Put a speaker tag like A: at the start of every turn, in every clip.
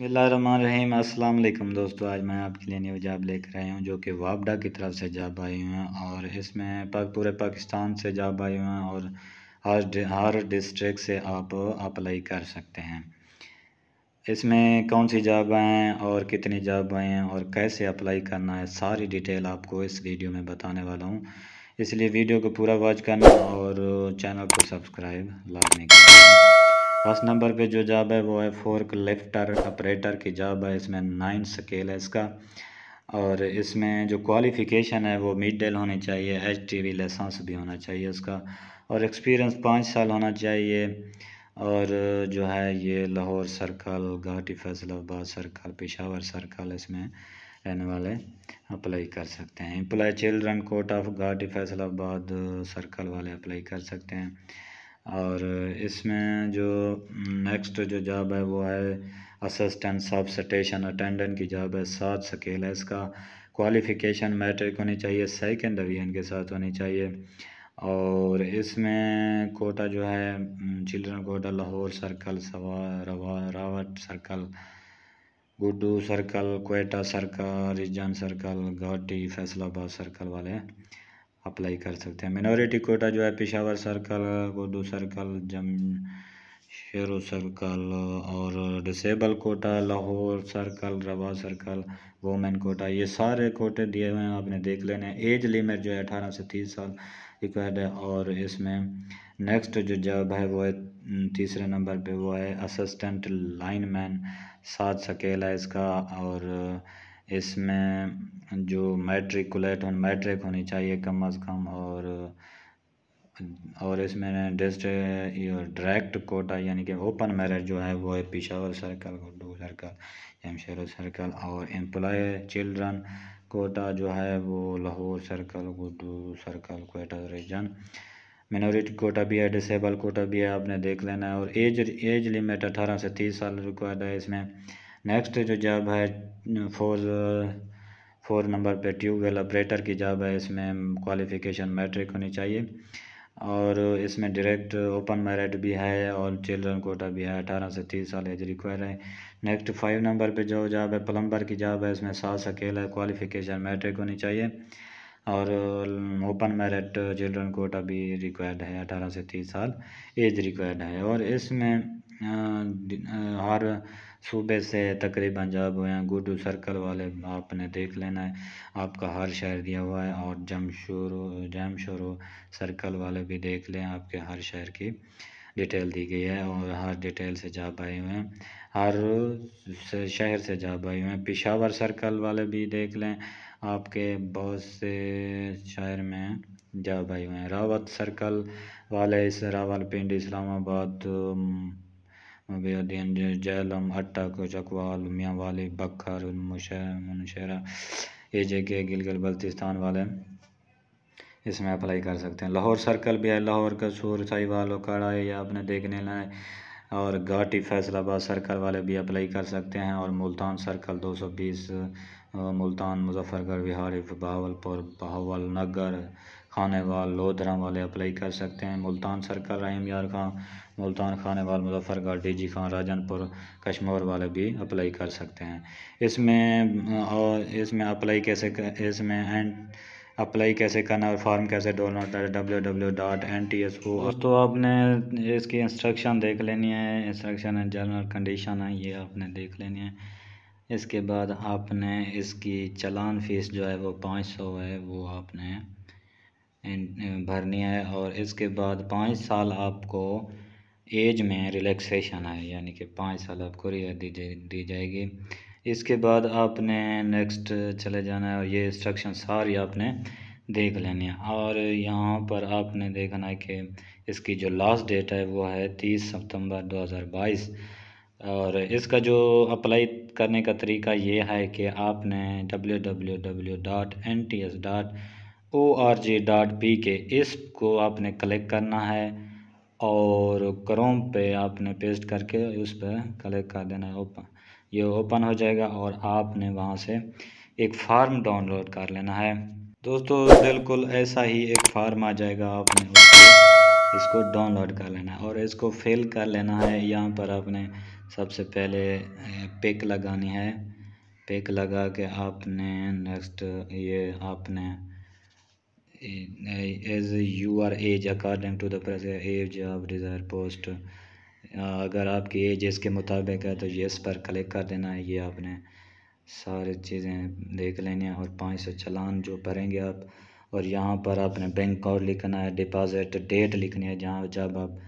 A: अस्सलाम वालेकुम दोस्तों आज मैं आपके लिए न्यू जाब लेकर आया हूँ जो कि वापडा की तरफ से जॉब आई हुई हैं और इसमें पाक पूरे पाकिस्तान से जॉब आई हुई हैं और हर हर डिस्ट्रिक्ट से आप अप्लाई कर सकते हैं इसमें कौन सी जॉब हैं और कितनी जॉब आए हैं और कैसे अप्लाई करना है सारी डिटेल आपको इस वीडियो में बताने वाला हूँ इसलिए वीडियो को पूरा वॉच करना और चैनल को सब्सक्राइब के लिए फर्स्ट नंबर पे जो जॉब है वो है फोर्क लिफ्टर ऑपरेटर की जॉब है इसमें नाइन स्केल है इसका और इसमें जो क्वालिफ़िकेशन है वो मिड डेल होनी चाहिए एच टी वी लाइसेंस भी होना चाहिए उसका और एक्सपीरियंस पाँच साल होना चाहिए और जो है ये लाहौर सर्कल घाटी फैसलाबाद सर्कल पेशावर सर्कल इसमें रहने वाले अप्लाई कर सकते हैं एम्प्लॉय चिल्ड्रन कोर्ट ऑफ घाटी फैसलाबाद सर्कल वाले अप्लाई कर सकते हैं और इसमें जो नेक्स्ट जो जॉब है वो है असिस्टेंट सब स्टेशन अटेंडेंट की जॉब है सात स्केल है इसका क्वालिफ़िकेशन मैट्रिक होनी चाहिए सेकेंड डिवीजन के साथ होनी चाहिए और इसमें कोटा जो है चिल्ड्रन कोटा लाहौर सर्कल सवा रवा रावट circle Guddu circle Quetta circle region circle घाटी फैसलाबाद सर्कल वाले हैं अप्लाई कर सकते हैं मिनोरिटी कोटा जो है पेशावर सर्कल उर्दू सर्कल जम शेर सर्कल और डिसेबल कोटा लाहौर सर्कल रवा सर्कल वोमेन कोटा ये सारे कोटे दिए हुए हैं आपने देख लेने एज लिमिट जो है अठारह से तीस साल रिक्वायर्ड है और इसमें नेक्स्ट जो जॉब है वो है तीसरे नंबर पे वो है असिस्टेंट लाइनमैन सात सकेला इसका और इसमें जो मैट्रिकुलेट मैट्रिक होनी चाहिए कम अज़ कम और और इसमें डिस्ट डायरेक्ट कोटा यानी कि ओपन मैरिज जो है वो है Peshawar circle Guddu circle Jamshed circle और एम्प्लॉय चिल्ड्रन कोटा जो है वो Lahore circle Guddu circle quota region minority quota भी है डिसेबल कोटा भी है आपने देख लेना है और एज एज लिमिट अठारह से तीस साल रिक्वायर्ड है इसमें नेक्स्ट जो जॉब है फोर फोर नंबर पे ट्यूबवेल ऑपरेटर की जॉब है इसमें क्वालिफ़िकेशन मैट्रिक होनी चाहिए और इसमें डायरेक्ट ओपन मेरिट भी है और चिल्ड्रन कोटा भी है अठारह से तीस साल एज रिक्वायर है नेक्स्ट फाइव नंबर पे जो जॉब है प्लम्बर की जॉब है इसमें सास अकेला है क्वालिफ़िकेशन मैट्रिक होनी चाहिए और ओपन मेरिट चिल्ड्रन कोटा भी रिक्वायर्ड है अठारह से तीस साल एज रिक्वायर्ड है और इसमें हर सूबे से तकरीबन जब हैं गुडू सर्कल वाले आपने देख लेना है आपका हर शहर दिया हुआ है और जमशोर जमशोर सर्कल वाले भी देख लें आपके हर शहर की डिटेल दी गई है और हर डिटेल से जा आए हुए हैं हर से शहर से जा आए हुए हैं पिशावर सर्कल वाले भी देख लें आपके बहुत से शहर में जा आए हुए हैं रावत सर्कल वाले इस रावल पिंड इस्लामाबाद अध्ययन झेलम हट्टक चकवाल वाले बखर मुनशरा ये जगह गिलगल बल्तिस्तान वाले इसमें अप्लाई कर सकते हैं लाहौर सर्कल भी है लाहौर कसूर साहिवाल है या आपने देखने लाए और घाटी फैसलाबाद सर्कल वाले भी अप्लाई कर सकते हैं और मुल्तान सर्कल 220 मुल्तान मुजफ्फरगढ़ बिहार बहावलपुर बहावल नगर खानेवाल लोधरा वाले अप्लाई कर सकते हैं मुल्तान सरकार रहीम यार खां मुल्तान खानेवाल मुजफ्फरगढ़ डी जी खां राजनपुर कश्मोर वाले भी अप्लाई कर सकते हैं इसमें और इसमें अप्लाई कैसे इसमें एंड अप्लाई कैसे करना और फॉर्म कैसे download W W dot N T S O तो आपने इसकी इंस्ट्रक्शन देख लेनी है इंस्ट्रक्शन है जनरल कंडीशन है ये आपने देख लेनी है इसके बाद आपने इसकी चलान फ़ीस जो है वो पाँच सौ है वो आपने भरनी है और इसके बाद पाँच साल आपको एज में रिलैक्सेशन है यानी कि पाँच साल आपको रिया दी जा, दी जाएगी इसके बाद आपने नेक्स्ट चले जाना है और ये इंस्ट्रक्शन सारी आपने देख लेनी है और यहाँ पर आपने देखना है कि इसकी जो लास्ट डेट है वो है तीस सितंबर 2022 और इसका जो अप्लाई करने का तरीका ये है कि आपने W W W dot N T S dot O R G dot P K इसको आपने क्लिक करना है और क्रोम पे आपने पेस्ट करके उस पर क्लिक कर देना है ओपन ये ओपन हो जाएगा और आपने वहाँ से एक फार्म डाउनलोड कर लेना है दोस्तों बिल्कुल ऐसा ही एक फार्म आ जाएगा आपने उसको इसको डाउनलोड कर लेना है और इसको फिल कर लेना है यहाँ पर आपने सबसे पहले पिक लगानी है पिक लगा के आपने नेक्स्ट ये आपने age your age according to the age of desire post अगर आपकी एज इसके मुताबिक है तो येस पर क्लिक कर देना है ये आपने सारी चीज़ें देख लेनी है और पाँच सौ चलान जो भरेंगे आप और यहाँ पर आपने बैंक अकाउंट लिखना है डिपॉजिट डेट लिखनी है जहाँ जब आप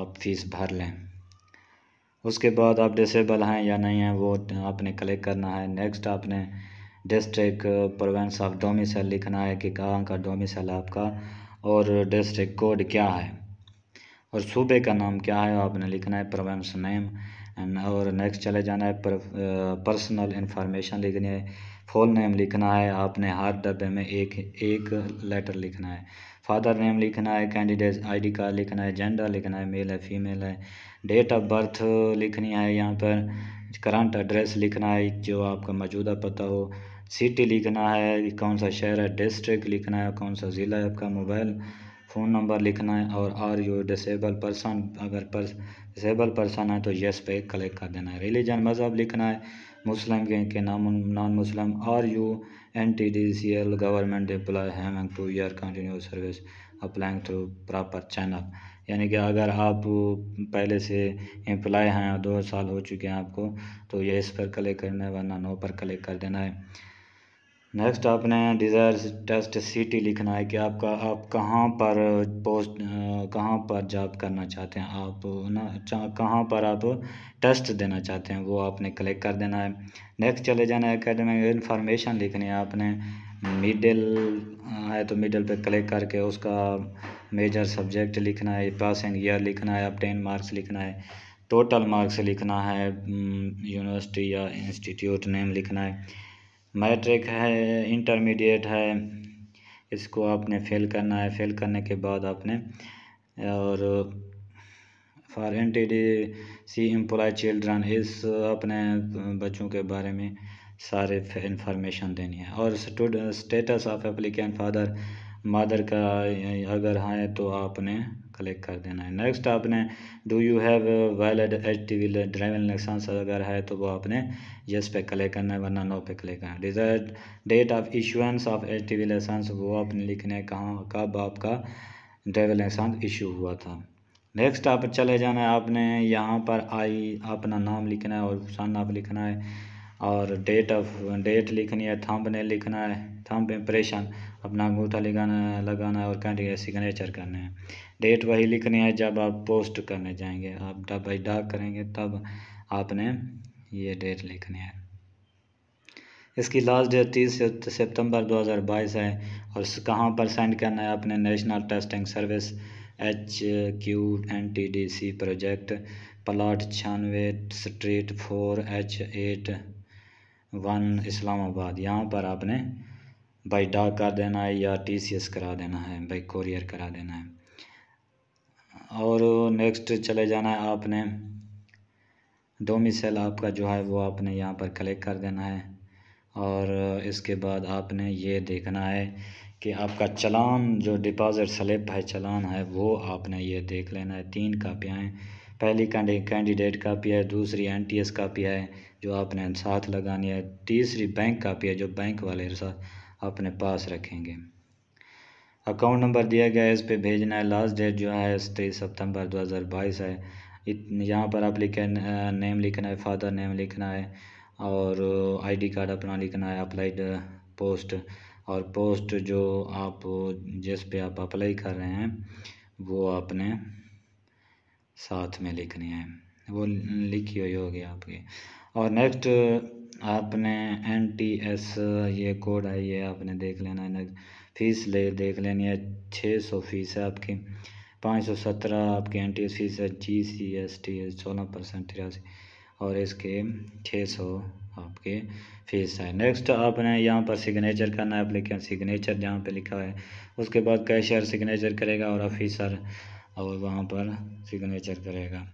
A: आप फीस भर लें उसके बाद आप डिसेबल हैं या नहीं हैं वो आपने क्लिक करना है नेक्स्ट आपने डिस्ट्रिक प्रोवेंस ऑफ डोमिसल लिखना है कि कहाँ का डोमिसल आपका और डिस्ट्रिक्ट कोड क्या है और सूबे का नाम क्या है आपने लिखना है प्रोवेंस नेम एंड और नेक्स्ट चले जाना है पर्सनल इंफॉर्मेशन uh, लिखनी है फुल नेम लिखना है आपने हर डब्बे में एक एक लेटर लिखना है फादर नेम लिखना है कैंडिडेट आईडी कार्ड लिखना है जेंडर लिखना है मेल है फीमेल है डेट ऑफ बर्थ लिखनी है यहाँ पर करंट एड्रेस लिखना है जो आपका मौजूदा पता हो सिटी लिखना है कौन सा शहर है डिस्ट्रिक्ट लिखना है कौन सा ज़िला है आपका मोबाइल फ़ोन नंबर लिखना है और आर यू डिसेबल पर्सन अगर पर डिसेबल पर्सन है तो यस पे क्लिक कर देना है रिलीजन मज़हब लिखना है मुस्लिम के, के नाम non Muslim are you N T D C L government employee having two year continue service applying through proper channel यानी कि अगर आप पहले से एम्प्लॉय हैं दो साल हो चुके हैं आपको तो ये इस पर क्लिक करना है वरना नो पर क्लिक कर देना है नेक्स्ट आपने डिज़ायर टेस्ट सिटी लिखना है कि आपका आप कहाँ पर पोस्ट कहाँ पर जॉब करना चाहते हैं आप ना कहाँ पर आप टेस्ट देना चाहते हैं वो आपने क्लिक कर देना है नेक्स्ट चले जाना है अकेडमिक इन्फॉर्मेशन लिखनी है आपने मिडिल है तो मिडिल पे क्लिक करके उसका मेजर सब्जेक्ट लिखना है पासिंग ईयर लिखना है अपटेन मार्क्स लिखना है टोटल मार्क्स लिखना है यूनिवर्सिटी या इंस्टीट्यूट नेम लिखना है मैट्रिक है इंटरमीडिएट है इसको आपने फेल करना है फेल करने के बाद आपने और for N T D C employee children इस अपने बच्चों के बारे में सारे इंफॉर्मेशन देनी है और status of applicant father mother का अगर है तो आपने क्लिक कर देना है नेक्स्ट आपने do you have valid H T V driving licence अगर है तो वो आपने यस पे क्लिक करना है वरना नो पे क्लिक करना है desire date of issuance of H T V licence वो आपने लिखना है कहाँ कब आपका ड्राइविंग लाइसेंस इशू हुआ था नेक्स्ट आप चले जाना है आपने यहाँ पर आई अपना नाम लिखना है और सन आप लिखना है और डेट ऑफ डेट लिखनी है थम्प ने लिखना है थम्प इम्प्रेशन अपना अंगूठा लगाना है लगाना है और कैंडिडेट सिग्नेचर करने हैं डेट वही लिखनी है जब आप पोस्ट करने जाएंगे आप डब बाई डाक करेंगे तब आपने ये डेट लिखनी है इसकी लास्ट डेट तीस सितंबर 2022 है और कहाँ पर सेंड करना है अपने national testing service H Q N T D C project plot छियानवे street four H eight one Islamabad यहाँ पर आपने बाई डाक कर देना है या टी सी एस करा देना है बाई कोरियर करा देना है और नेक्स्ट चले जाना है आपने डोमिसल आपका जो है वो आपने यहाँ पर कलेक्ट कर देना है और इसके बाद आपने ये देखना है कि आपका चलान जो डिपॉज़िट स्लिप है चलान है वो आपने ये देख लेना है तीन कापियाँ हैं पहली कैंडिडेट कापी है दूसरी एनटीएस कापी है जो आपने साथ लगानी है तीसरी बैंक कापी है जो बैंक वाले साथ अपने पास रखेंगे अकाउंट नंबर दिया गया है इस पे भेजना है लास्ट डेट जो है तेईस सितंबर 2022 है यहाँ पर आप लिखे नेम लिखना है फादर नेम लिखना है और आईडी कार्ड अपना लिखना है अप्लाइड पोस्ट और पोस्ट जो आप जिस पे आप अप्लाई कर रहे हैं वो आपने साथ में लिखनी है वो लिखी हुई होगी आपकी और नेक्स्ट आपने एन टी एस ये कोड आई है आपने देख लेना फ़ीस ले देख लेनी है छः सौ फीस है आपकी पाँच सौ सत्रह आपकी एन टी एस फीस है G C S T S सोलह परसेंट तिरासी और इसके छः सौ आपके फीस है नेक्स्ट आपने यहाँ पर सिग्नेचर करना है एप्लीकेंट सिग्नेचर जहाँ पे लिखा है उसके बाद कैशियर सिग्नेचर करेगा और ऑफिसर और वहाँ पर सिग्नेचर करेगा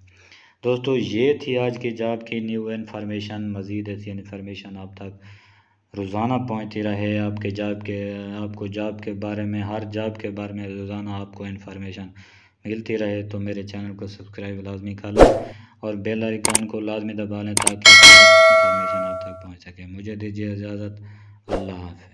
A: दोस्तों ये थी आज की जाप की न्यू इन्फॉर्मेशन मज़ीद ऐसी इन्फॉर्मेशन आप तक रोज़ाना पहुँचती रहे आपके जाप के आपको जॉब के बारे में हर जॉब के बारे में रोज़ाना आपको इन्फॉर्मेशन मिलती रहे तो मेरे चैनल को सब्सक्राइब लाजमी कर लें और बेल आइकॉन को लाजमी दबा लें ताकि इन्फॉर्मेशन आप तक पहुँच सके मुझे दीजिए इजाज़त अल्लाह हाफ